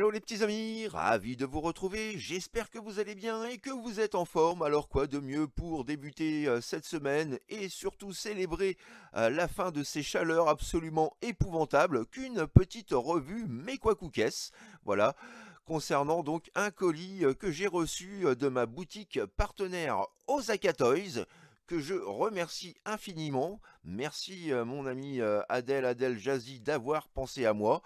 Hello les petits amis, ravi de vous retrouver, j'espère que vous allez bien et que vous êtes en forme, alors quoi de mieux pour débuter euh, cette semaine et surtout célébrer euh, la fin de ces chaleurs absolument épouvantables qu'une petite revue mais quoi voilà, concernant donc un colis euh, que j'ai reçu de ma boutique partenaire Osaka Toys, que je remercie infiniment. Merci mon ami Adèle Adèle Jazzy d'avoir pensé à moi.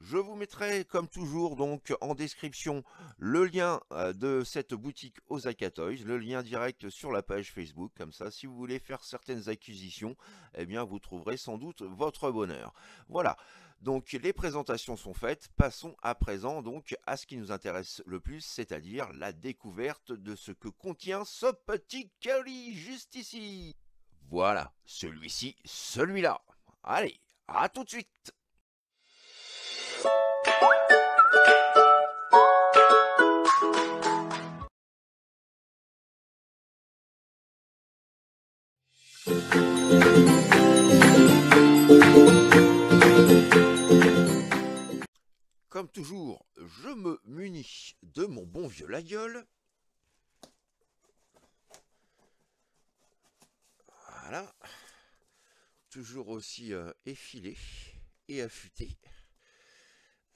Je vous mettrai comme toujours donc en description le lien euh, de cette boutique aux Toys, le lien direct sur la page Facebook, comme ça si vous voulez faire certaines acquisitions, eh bien vous trouverez sans doute votre bonheur. Voilà, donc les présentations sont faites, passons à présent donc à ce qui nous intéresse le plus, c'est-à-dire la découverte de ce que contient ce petit Cali juste ici. Voilà, celui-ci, celui-là. Allez, à tout de suite comme toujours, je me munis de mon bon vieux la Voilà. Toujours aussi euh, effilé et affûté.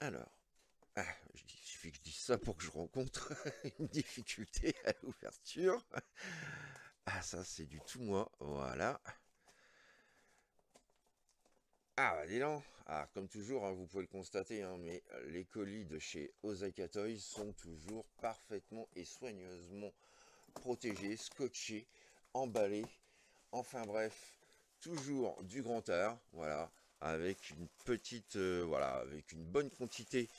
Alors, ah, je dis, il suffit que je dise ça pour que je rencontre une difficulté à l'ouverture. Ah, ça, c'est du tout moi. Voilà. Ah, bah, dis Ah, comme toujours, hein, vous pouvez le constater, hein, mais les colis de chez Osaka sont toujours parfaitement et soigneusement protégés, scotchés, emballés. Enfin bref, toujours du grand art. Voilà avec une petite, euh, voilà, avec une bonne quantité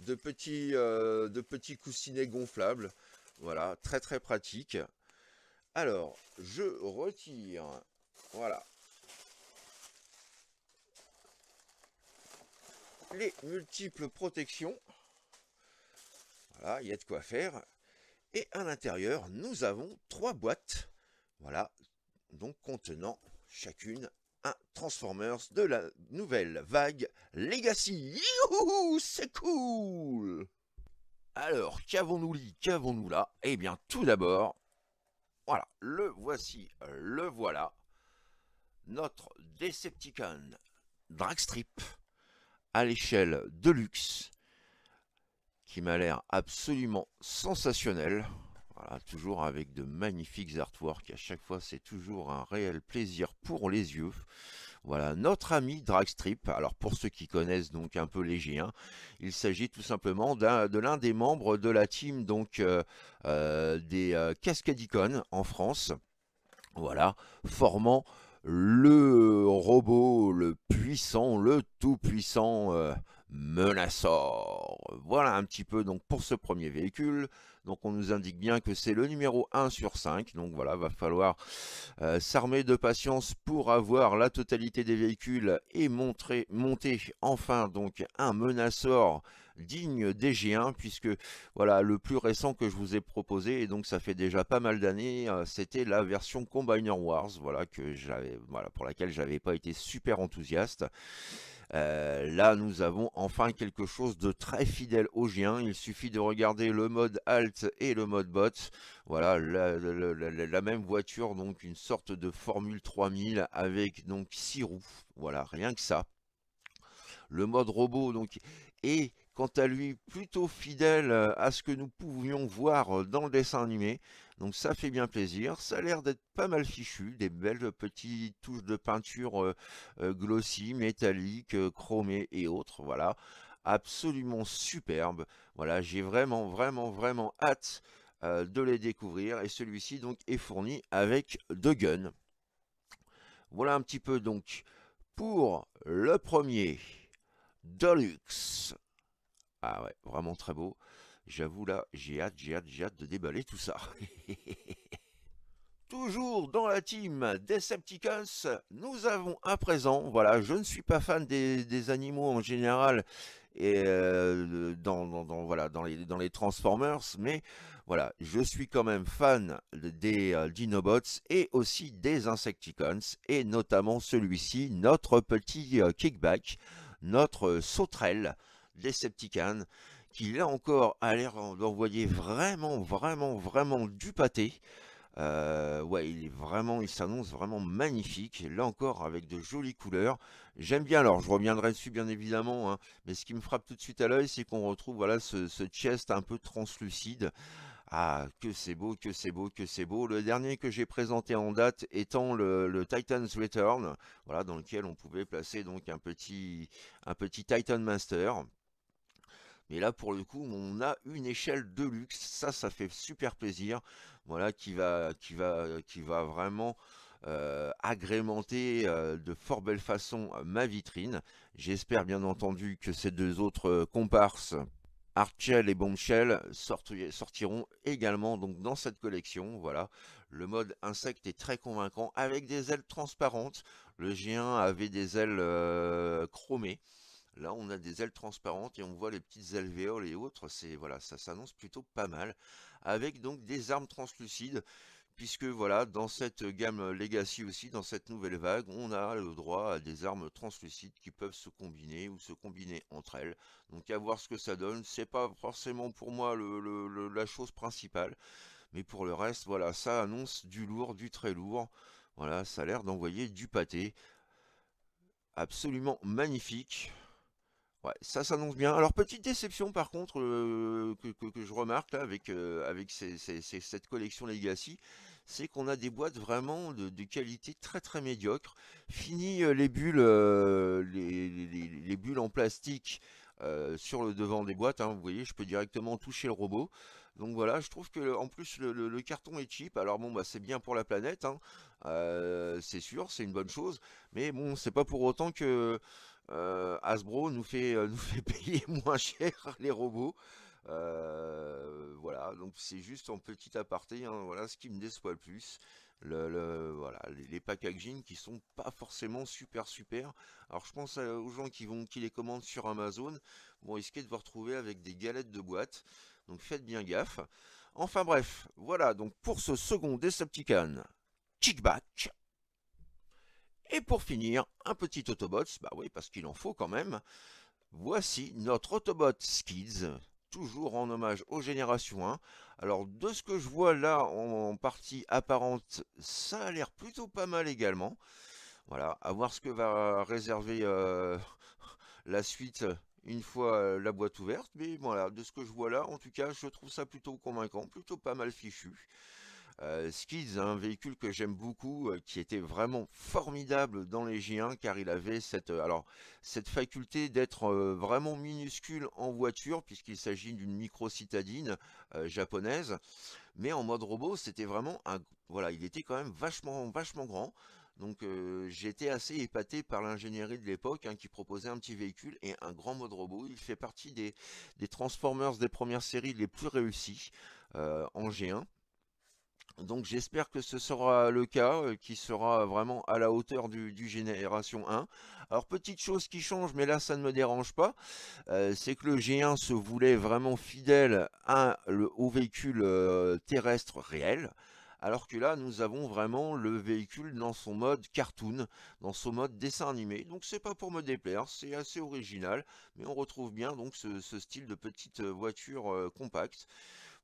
de petits, euh, de petits coussinets gonflables. Voilà, très très pratique. Alors, je retire. Voilà. Les multiples protections. Voilà, il y a de quoi faire. Et à l'intérieur, nous avons trois boîtes. Voilà, donc contenant chacune un Transformers de la nouvelle vague Legacy. c'est cool Alors, qu'avons-nous lit, qu'avons-nous là Eh bien, tout d'abord, voilà, le voici, le voilà, notre Decepticon Dragstrip à l'échelle de luxe, qui m'a l'air absolument sensationnel toujours avec de magnifiques artworks. À chaque fois, c'est toujours un réel plaisir pour les yeux. Voilà, notre ami Dragstrip. Alors, pour ceux qui connaissent donc un peu les il s'agit tout simplement de l'un des membres de la team donc euh, euh, des euh, Cascadicon en France. Voilà, formant le robot, le puissant, le tout puissant euh, menaceur, Voilà un petit peu donc pour ce premier véhicule. Donc on nous indique bien que c'est le numéro 1 sur 5. Donc voilà, va falloir euh, s'armer de patience pour avoir la totalité des véhicules et montrer, monter enfin donc un Menaçor digne des G1 puisque voilà le plus récent que je vous ai proposé et donc ça fait déjà pas mal d'années euh, c'était la version Combiner Wars voilà que j'avais voilà pour laquelle j'avais pas été super enthousiaste euh, là, nous avons enfin quelque chose de très fidèle au géant, Il suffit de regarder le mode Alt et le mode Bot. Voilà, la, même voiture, donc une sorte de Formule 3000 avec donc 6 roues. Voilà, rien que ça. Le mode robot, donc, est quant à lui plutôt fidèle à ce que nous pouvions voir dans le dessin animé. Donc ça fait bien plaisir, ça a l'air d'être pas mal fichu, des belles petites touches de peinture euh, euh, glossy, métallique, euh, chromée et autres, voilà. Absolument superbe, voilà, j'ai vraiment, vraiment, vraiment hâte de les découvrir et celui-ci donc est fourni avec deux guns. Voilà un petit peu donc pour le premier Deluxe. Ah ouais, vraiment très beau. J'avoue là, j'ai hâte, j'ai hâte, j'ai hâte de déballer tout ça. Toujours dans la team Decepticons, nous avons à présent, voilà, je ne suis pas fan des, animaux en général et euh, dans, voilà, dans, les, dans les Transformers, mais voilà, je suis quand même fan des euh, Dinobots et aussi des Insecticons, et notamment celui-ci, notre petit euh, kickback, notre sauterelle Decepticon, qui là encore a l'air d'envoyer vraiment, vraiment, vraiment du pâté. Euh, ouais, il est vraiment, il s'annonce vraiment magnifique. Là encore, avec de jolies couleurs. J'aime bien. Alors, je reviendrai dessus, bien évidemment. Hein, mais ce qui me frappe tout de suite à l'œil, c'est qu'on retrouve voilà ce, chest un peu translucide. Ah, que c'est beau, que c'est beau, que c'est beau. Le dernier que j'ai présenté en date étant le, le, Titan's Return, voilà, dans lequel on pouvait placer donc un petit, un petit Titan Master. Mais là, pour le coup, on a une échelle de luxe. Ça, ça fait super plaisir. Voilà, qui va, qui va, qui va vraiment euh, agrémenter euh, de fort belle façon euh, ma vitrine. J'espère bien entendu que ces deux autres comparses Archel et Bombshell sortiront également donc dans cette collection. Voilà, le mode insecte est très convaincant avec des ailes transparentes. Le G1 avait des ailes chromées. Là, on a des ailes transparentes et on voit les petites alvéoles et autres. C'est voilà, ça s'annonce plutôt pas mal. Avec donc des armes translucides, puisque voilà, dans cette gamme Legacy aussi, dans cette nouvelle vague, on a le droit à des armes translucides qui peuvent se combiner ou se combiner entre elles. Donc à voir ce que ça donne. C'est pas forcément pour moi la chose principale, mais pour le reste, voilà, ça annonce du lourd, du très lourd. Voilà, ça a l'air d'envoyer du pâté absolument magnifique. Ouais, ça s'annonce bien. Alors, petite déception par contre euh, que, je remarque avec, euh, avec cette collection Legacy, c'est qu'on a des boîtes vraiment de, qualité très très médiocre. Fini euh, les bulles, les, bulles en plastique sur le devant des boîtes. Hein. vous voyez, je peux directement toucher le robot. Donc voilà, je trouve que en plus le, carton est cheap. Alors bon, bah, c'est bien pour la planète, hein. c'est sûr, c'est une bonne chose. Mais bon, c'est pas pour autant que Asbro euh, Hasbro nous fait, euh, nous fait payer moins cher les robots. Euh, voilà, donc c'est juste en petit aparté, hein, voilà ce qui me déçoit le plus. Le, voilà, les, packaging qui sont pas forcément super super. Alors je pense aux gens qui vont qui les commandent sur Amazon vont risquer de vous retrouver avec des galettes de boîte. Donc faites bien gaffe. Enfin bref, voilà donc pour ce second Decepticon kickback. Et pour finir, un petit Autobots, bah oui, parce qu'il en faut quand même. Voici notre Autobot Skids, toujours en hommage aux générations 1. Alors de ce que je vois là en partie apparente, ça a l'air plutôt pas mal également. Voilà, à voir ce que va réserver euh, la suite une fois euh, la boîte ouverte. Mais voilà, de ce que je vois là, en tout cas, je trouve ça plutôt convaincant, plutôt pas mal fichu. Euh, Skids, un véhicule que j'aime beaucoup, euh, qui était vraiment formidable dans les g 1 car il avait cette, euh, alors, cette faculté d'être vraiment minuscule en voiture, puisqu'il s'agit d'une micro-citadine japonaise. Mais en mode robot, c'était vraiment un... Voilà, il était quand même vachement, vachement grand. Donc j'étais assez épaté par l'ingénierie de l'époque hein, qui proposait un petit véhicule et un grand mode robot. Il fait partie des, Transformers des premières séries les plus réussis en G1. Donc j'espère que ce sera le cas, euh, qui sera vraiment à la hauteur du, Génération 1. Alors petite chose qui change, mais là ça ne me dérange pas, euh, c'est que le G1 se voulait vraiment fidèle au véhicule euh, terrestre réel, alors que là nous avons vraiment le véhicule dans son mode cartoon, dans son mode dessin animé, donc c'est pas pour me déplaire, c'est assez original, mais on retrouve bien donc ce style de petite voiture compacte.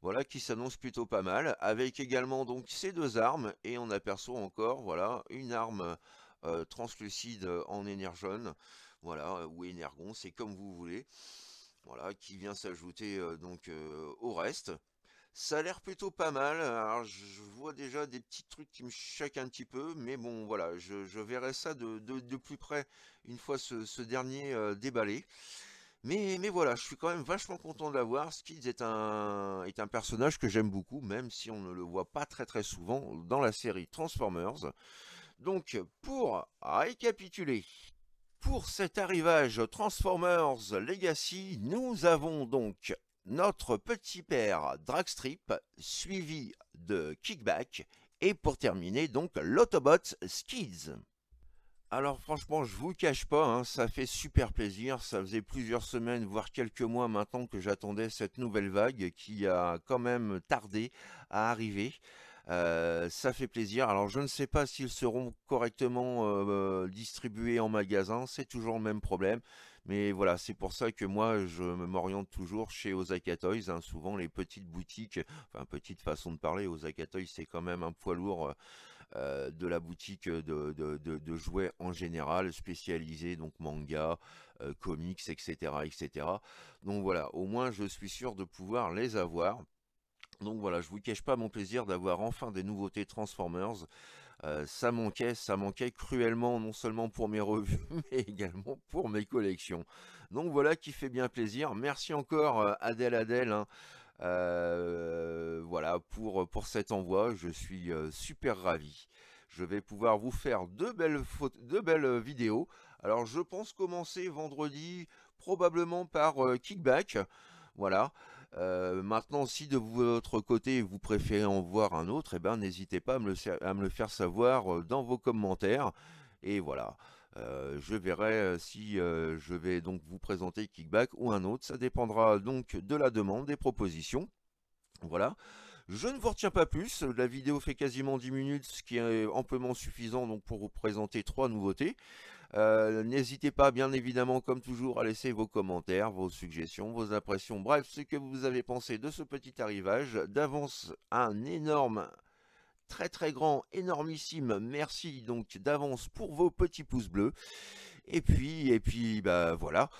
Voilà, qui s'annonce plutôt pas mal, avec également donc ces deux armes, et on aperçoit encore, voilà, une arme euh, translucide en énergone, voilà, ou énergon, c'est comme vous voulez, voilà, qui vient s'ajouter euh, donc euh, au reste. Ça a l'air plutôt pas mal, alors je vois déjà des petits trucs qui me chèquent un petit peu, mais bon voilà, je, verrai ça de, plus près une fois ce dernier déballé. Mais, voilà, je suis quand même vachement content de l'avoir. Skids est un, est un personnage que j'aime beaucoup, même si on ne le voit pas très très souvent dans la série Transformers. Donc, pour récapituler, pour cet arrivage Transformers Legacy, nous avons donc notre petit père Dragstrip, suivi de Kickback, et pour terminer donc l'Autobot Skids. Alors franchement, je vous cache pas, hein, ça fait super plaisir. Ça faisait plusieurs semaines, voire quelques mois maintenant que j'attendais cette nouvelle vague qui a quand même tardé à arriver. Euh, ça fait plaisir. Alors je ne sais pas s'ils seront correctement euh, distribués en magasin, c'est toujours le même problème. Mais voilà, c'est pour ça que moi, je m'oriente toujours chez Osaka Toys. Hein, souvent, les petites boutiques, enfin, petite façon de parler, Osaka Toys, c'est quand même un poids lourd euh, euh, de la boutique de, jouets en général, spécialisée donc manga, euh, comics, etc., etc. Donc voilà, au moins, je suis sûr de pouvoir les avoir. Donc voilà, je vous cache pas mon plaisir d'avoir enfin des nouveautés Transformers. Euh, ça manquait, ça manquait cruellement, non seulement pour mes revues, mais également pour mes collections. Donc voilà qui fait bien plaisir. Merci encore euh, Adèle Adèle. Hein. Euh, voilà pour, pour cet envoi, je suis super ravi. Je vais pouvoir vous faire deux belles, belles vidéos. Alors je pense commencer vendredi probablement par Kickback. Voilà. Euh, maintenant, si de votre côté vous préférez en voir un autre, eh ben, n'hésitez pas à me, le, faire savoir euh, dans vos commentaires. Et voilà, euh, je verrai si je vais donc vous présenter Kickback ou un autre. Ça dépendra donc de la demande, des propositions. Voilà. Je ne vous retiens pas plus, la vidéo fait quasiment 10 minutes, ce qui est amplement suffisant donc pour vous présenter trois nouveautés. Euh, n'hésitez pas, bien évidemment, comme toujours, à laisser vos commentaires, vos suggestions, vos impressions, bref, ce que vous avez pensé de ce petit arrivage. D'avance, un énorme très très grand, énormissime merci donc d'avance pour vos petits pouces bleus. Et puis, et puis bah, voilà.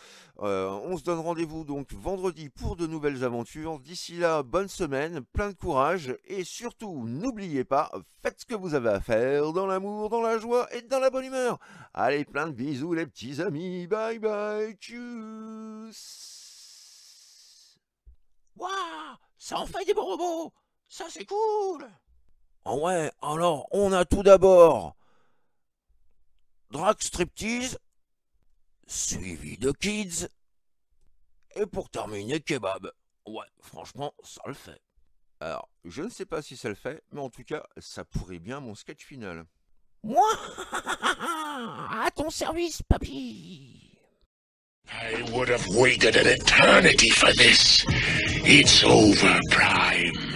Euh, on se donne rendez-vous donc vendredi pour de nouvelles aventures. D'ici là, bonne semaine, plein de courage. Et surtout, n'oubliez pas, faites ce que vous avez à faire dans l'amour, dans la joie et dans la bonne humeur. Allez, plein de bisous les petits amis. Bye bye. Tchuss. Waouh, ça en fait des bons robots. Ça, c'est cool. Oh ouais, alors, on a tout d'abord... Drag Striptease, suivi de Kids. Et pour terminer, Kebab. Ouais, franchement, ça le fait. Alors, je ne sais pas si ça le fait, mais en tout cas, ça pourrait bien mon sketch final. Moi À ton service, papy I would have waited an eternity for this. It's over, Prime.